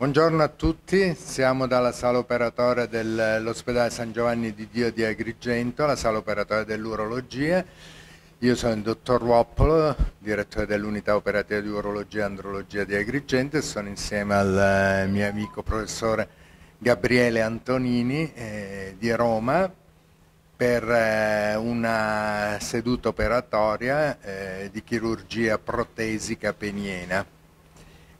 Buongiorno a tutti, siamo dalla sala operatoria dell'ospedale eh, San Giovanni di Dio di Agrigento, la sala operatoria dell'urologia. Io sono il dottor Ruoppolo, direttore dell'unità operativa di urologia e andrologia di Agrigento e sono insieme al eh, mio amico professore Gabriele Antonini eh, di Roma per eh, una seduta operatoria eh, di chirurgia protesica peniena.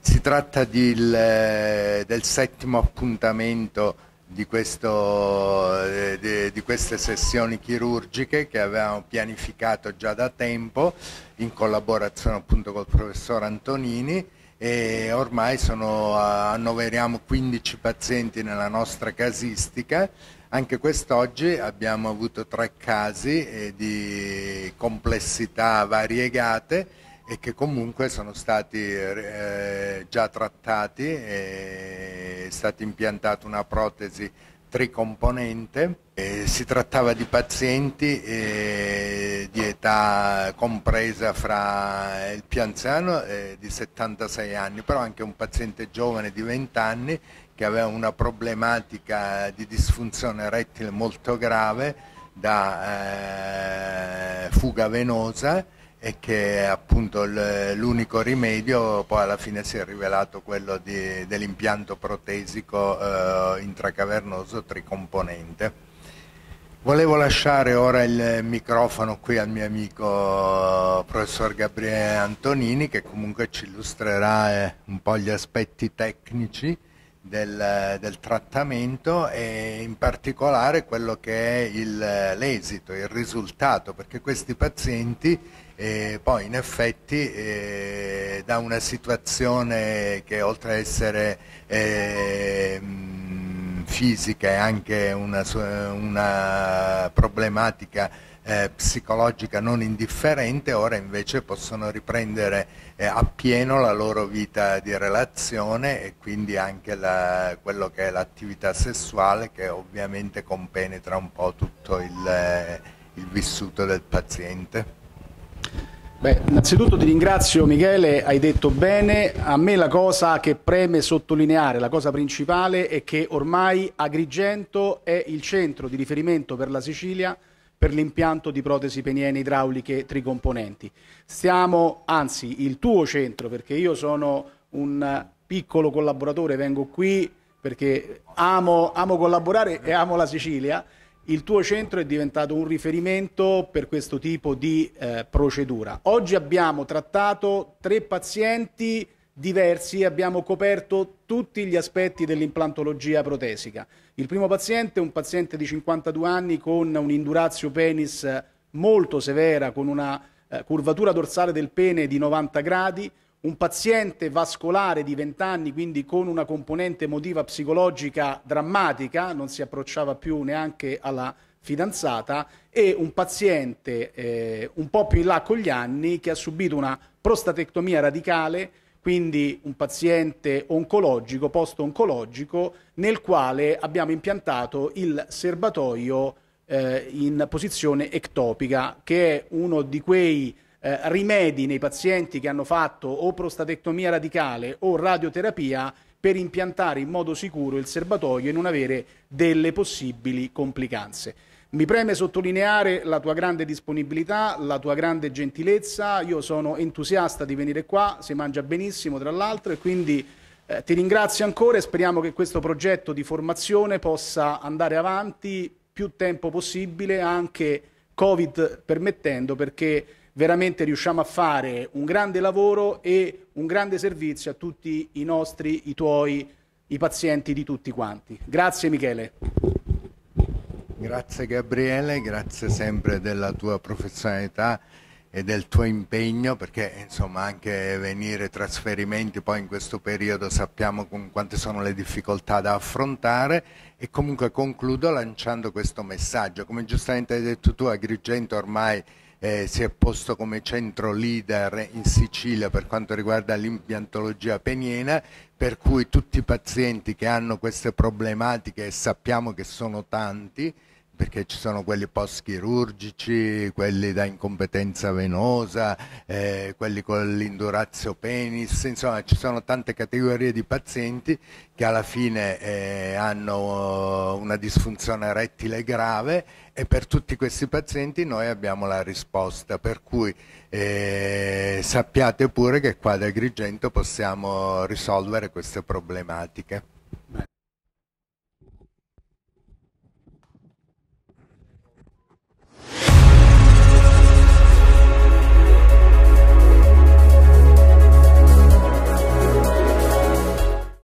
Si tratta di, eh, del settimo appuntamento di, questo, eh, di, di, queste sessioni chirurgiche che avevamo pianificato già da tempo in collaborazione appunto col professor Antonini e ormai sono, annoveriamo 15 pazienti nella nostra casistica. Anche quest'oggi abbiamo avuto tre casi eh, di complessità variegate e che comunque sono stati eh, eh già trattati, è stata impiantata una protesi tricomponente, eh, si trattava di pazienti eh, di età compresa fra il più anziano di 76 anni, però anche un paziente giovane di 20 anni che aveva una problematica di disfunzione rettile molto grave da eh, fuga venosa e che appunto l'unico rimedio poi alla fine si è rivelato quello dell'impianto protesico eh, intracavernoso tricomponente. Volevo lasciare ora il microfono qui al mio amico eh, professor Gabriele Antonini che comunque ci illustrerà eh, un po' gli aspetti tecnici del, del, trattamento e in particolare quello che è l'esito, il, risultato, perché questi pazienti eh, poi in effetti eh, da una situazione che oltre a essere eh, fisica è anche una, una problematica eh, psicologica non indifferente, ora invece possono riprendere eh, appieno la loro vita di relazione e quindi anche la, quello che è l'attività sessuale che ovviamente compenetra un po' tutto il, eh, il vissuto del paziente. Beh, innanzitutto ti ringrazio Michele, hai detto bene, a me la cosa che preme sottolineare, la cosa principale è che ormai Agrigento è il centro di riferimento per la Sicilia per l'impianto di protesi peniene idrauliche tricomponenti. Stiamo, anzi, il tuo centro, perché io sono un piccolo collaboratore, vengo qui perché amo, amo collaborare e amo la Sicilia, il tuo centro è diventato un riferimento per questo tipo di eh, procedura. Oggi abbiamo trattato tre pazienti diversi abbiamo coperto tutti gli aspetti dell'implantologia protesica. Il primo paziente è un paziente di 52 anni con un indurazio penis eh, molto severa, con una eh, curvatura dorsale del pene di 90 gradi, un paziente vascolare di 20 anni, quindi con una componente emotiva psicologica drammatica, non si approcciava più neanche alla fidanzata, e un paziente eh, un po' più in là con gli anni che ha subito una prostatectomia radicale quindi un paziente oncologico, post-oncologico, nel quale abbiamo impiantato il serbatoio eh, in posizione ectopica, che è uno di quei eh, rimedi nei pazienti che hanno fatto o prostatectomia radicale o radioterapia per impiantare in modo sicuro il serbatoio e non avere delle possibili complicanze. Mi preme sottolineare la tua grande disponibilità, la tua grande gentilezza, io sono entusiasta di venire qua, si mangia benissimo tra l'altro e quindi eh, ti ringrazio ancora e speriamo che questo progetto di formazione possa andare avanti più tempo possibile, anche Covid permettendo, perché veramente riusciamo a fare un grande lavoro e un grande servizio a tutti i nostri, i tuoi, i pazienti di tutti quanti. Grazie Michele. Grazie Gabriele, grazie sempre della tua professionalità e del tuo impegno perché insomma anche venire trasferimenti poi in questo periodo sappiamo quante sono le difficoltà da affrontare e comunque concludo lanciando questo messaggio come giustamente hai detto tu Agrigento ormai eh, si è posto come centro leader in Sicilia per quanto riguarda l'impiantologia peniena, per cui tutti i pazienti che hanno queste problematiche, e sappiamo che sono tanti, perché ci sono quelli post-chirurgici, quelli da incompetenza venosa, eh, quelli con l'indurazio penis, insomma ci sono tante categorie di pazienti che alla fine eh, hanno eh, una disfunzione rettile grave e per tutti questi pazienti noi abbiamo la risposta, per cui eh, sappiate pure che qua da Agrigento possiamo risolvere queste problematiche.